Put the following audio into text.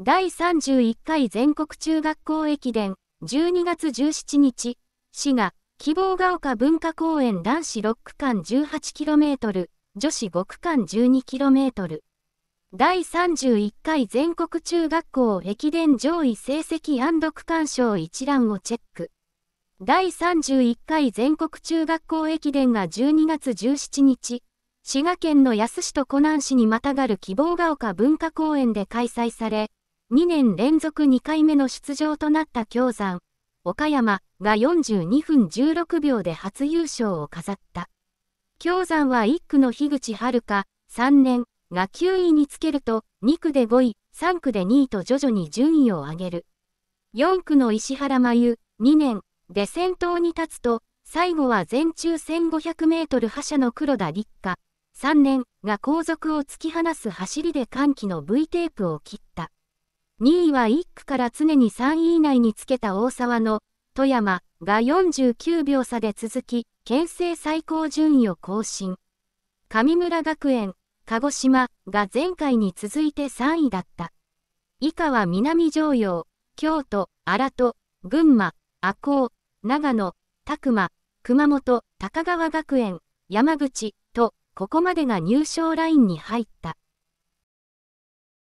第31回全国中学校駅伝12月17日、滋賀、希望が丘文化公園男子6区間 18km、女子5区間 12km。第31回全国中学校駅伝上位成績区間賞一覧をチェック。第31回全国中学校駅伝が12月17日、滋賀県の安市と湖南市にまたがる希望が丘文化公園で開催され、2年連続2回目の出場となった京山、岡山が42分16秒で初優勝を飾った。京山は1区の樋口遥、3年が9位につけると、2区で5位、3区で2位と徐々に順位を上げる。4区の石原真由、2年で先頭に立つと、最後は全中1500メートル覇者の黒田立花、3年が後続を突き放す走りで歓喜の V テープを切った。2位は1区から常に3位以内につけた大沢の富山が49秒差で続き、県政最高順位を更新。上村学園、鹿児島が前回に続いて3位だった。以下は南常陽、京都、荒戸、群馬、赤穂、長野、拓磨、熊本、高川学園、山口と、ここまでが入賞ラインに入った。